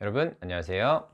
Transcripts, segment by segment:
여러분 안녕하세요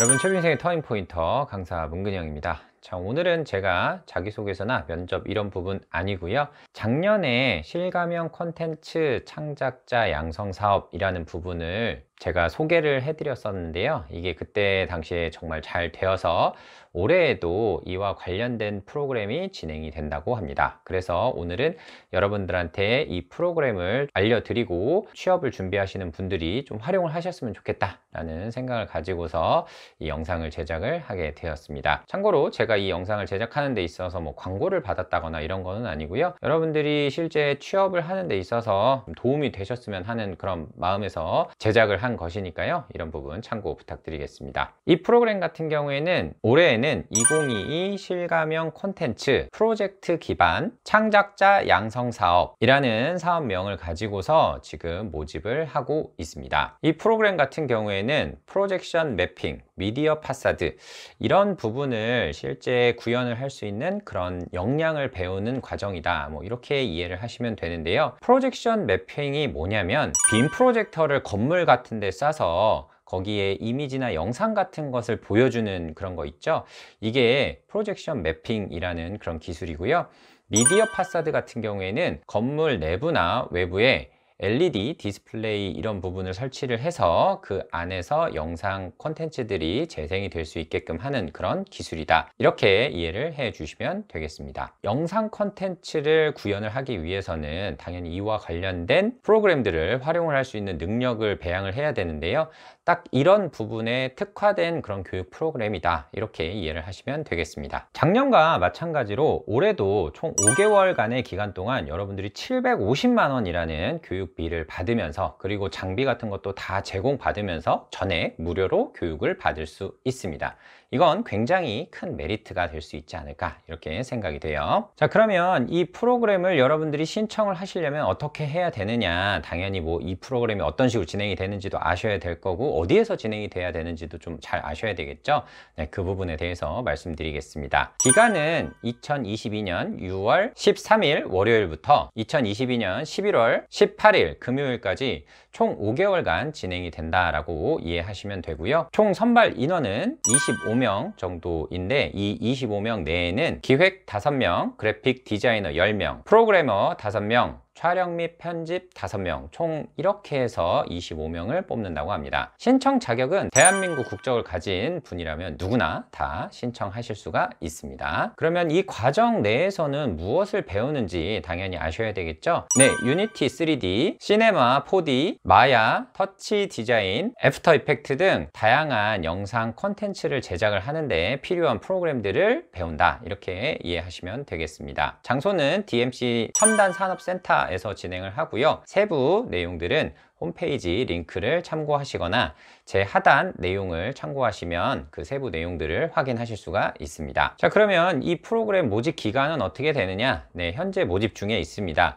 여러분 초빙생의 터닝포인터 강사 문근영입니다 자 오늘은 제가 자기소개서나 면접 이런 부분 아니고요 작년에 실감형 콘텐츠 창작자 양성 사업이라는 부분을 제가 소개를 해드렸었는데요 이게 그때 당시에 정말 잘 되어서 올해에도 이와 관련된 프로그램이 진행이 된다고 합니다 그래서 오늘은 여러분들한테 이 프로그램을 알려드리고 취업을 준비하시는 분들이 좀 활용을 하셨으면 좋겠다라는 생각을 가지고서 이 영상을 제작을 하게 되었습니다 참고로 제가 저가이 영상을 제작하는 데 있어서 뭐 광고를 받았다거나 이런 거는 아니고요 여러분들이 실제 취업을 하는 데 있어서 도움이 되셨으면 하는 그런 마음에서 제작을 한 것이니까요 이런 부분 참고 부탁드리겠습니다 이 프로그램 같은 경우에는 올해에는 2022 실감형 콘텐츠 프로젝트 기반 창작자 양성 사업이라는 사업명을 가지고서 지금 모집을 하고 있습니다 이 프로그램 같은 경우에는 프로젝션 매핑 미디어 파사드 이런 부분을 실제 실제 구현을 할 수 있는 그런 역량을 배우는 과정이다 뭐 이렇게 이해를 하시면 되는데요 프로젝션 맵핑이 뭐냐면 빔 프로젝터를 건물 같은 데 싸서 거기에 이미지나 영상 같은 것을 보여주는 그런 거 있죠 이게 프로젝션 맵핑이라는 그런 기술이고요 미디어 파사드 같은 경우에는 건물 내부나 외부에 LED 디스플레이 이런 부분을 설치를 해서 그 안에서 영상 콘텐츠들이 재생이 될 수 있게끔 하는 그런 기술이다 이렇게 이해를 해 주시면 되겠습니다 영상 콘텐츠를 구현을 하기 위해서는 당연히 이와 관련된 프로그램들을 활용을 할 수 있는 능력을 배양을 해야 되는데요 딱 이런 부분에 특화된 그런 교육 프로그램이다 이렇게 이해를 하시면 되겠습니다 작년과 마찬가지로 올해도 총 5개월간의 기간 동안 여러분들이 750만원이라는 교육 교육비를 받으면서 그리고 장비 같은 것도 다 제공받으면서 전액 무료로 교육을 받을 수 있습니다. 이건 굉장히 큰 메리트가 될 수 있지 않을까 이렇게 생각이 돼요. 자 그러면 이 프로그램을 여러분들이 신청을 하시려면 어떻게 해야 되느냐 당연히 뭐 이 프로그램이 어떤 식으로 진행이 되는지도 아셔야 될 거고 어디에서 진행이 돼야 되는지도 좀 잘 아셔야 되겠죠. 네, 그 부분에 대해서 말씀드리겠습니다. 기간은 2022년 6월 13일 월요일부터 2022년 11월 18일 18일 금요일까지 총 5개월간 진행이 된다라고 이해하시면 되고요. 총 선발 인원은 25명 정도인데 이 25명 내에는 기획 5명, 그래픽 디자이너 10명, 프로그래머 5명, 촬영 및 편집 5명, 총 이렇게 해서 25명을 뽑는다고 합니다. 신청 자격은 대한민국 국적을 가진 분이라면 누구나 다 신청하실 수가 있습니다. 그러면 이 과정 내에서는 무엇을 배우는지 당연히 아셔야 되겠죠? 네, 유니티 3D, 시네마 4D, 마야, 터치 디자인, 애프터 이펙트 등 다양한 영상 콘텐츠를 제작을 하는데 필요한 프로그램들을 배운다. 이렇게 이해하시면 되겠습니다. 장소는 DMC 첨단산업센터 에서 진행을 하고요. 세부 내용들은 홈페이지 링크를 참고하시거나 제 하단 내용을 참고하시면 그 세부 내용들을 확인하실 수가 있습니다. 자 그러면 이 프로그램 모집 기간은 어떻게 되느냐? 네, 현재 모집 중에 있습니다.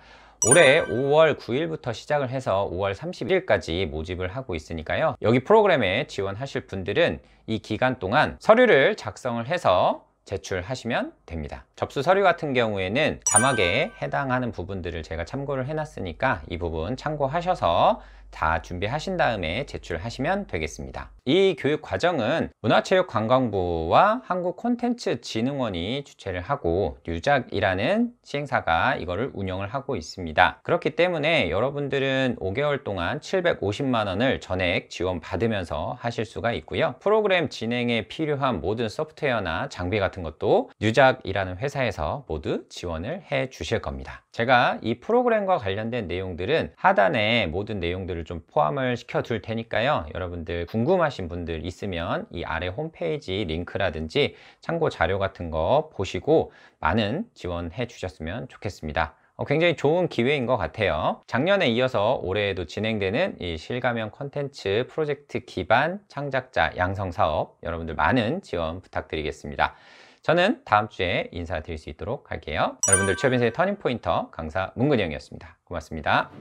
올해 5월 9일부터 시작을 해서 5월 31일까지 모집을 하고 있으니까요. 여기 프로그램에 지원하실 분들은 이 기간 동안 서류를 작성을 해서 제출하시면 됩니다 접수 서류 같은 경우에는 자막에 해당하는 부분들을 제가 참고를 해놨으니까 이 부분 참고하셔서 다 준비하신 다음에 제출하시면 되겠습니다. 이 교육 과정은 문화체육관광부와 한국콘텐츠진흥원이 주최를 하고 뉴작이라는 시행사가 이거를 운영을 하고 있습니다. 그렇기 때문에 여러분들은 5개월 동안 750만 원을 전액 지원받으면서 하실 수가 있고요. 프로그램 진행에 필요한 모든 소프트웨어나 장비 같은 것도 뉴작이라는 회사에서 모두 지원을 해 주실 겁니다. 제가 이 프로그램과 관련된 내용들은 하단에 모든 내용들을 좀 포함을 시켜 둘 테니까요 여러분들 궁금하신 분들 있으면 이 아래 홈페이지 링크라든지 참고 자료 같은 거 보시고 많은 지원해 주셨으면 좋겠습니다 어, 굉장히 좋은 기회인 것 같아요 작년에 이어서 올해에도 진행되는 이 실감형 콘텐츠 프로젝트 기반 창작자 양성 사업 여러분들 많은 지원 부탁드리겠습니다 저는 다음 주에 인사드릴 수 있도록 할게요 여러분들 취업인생의 터닝포인터 강사 문근영이었습니다 고맙습니다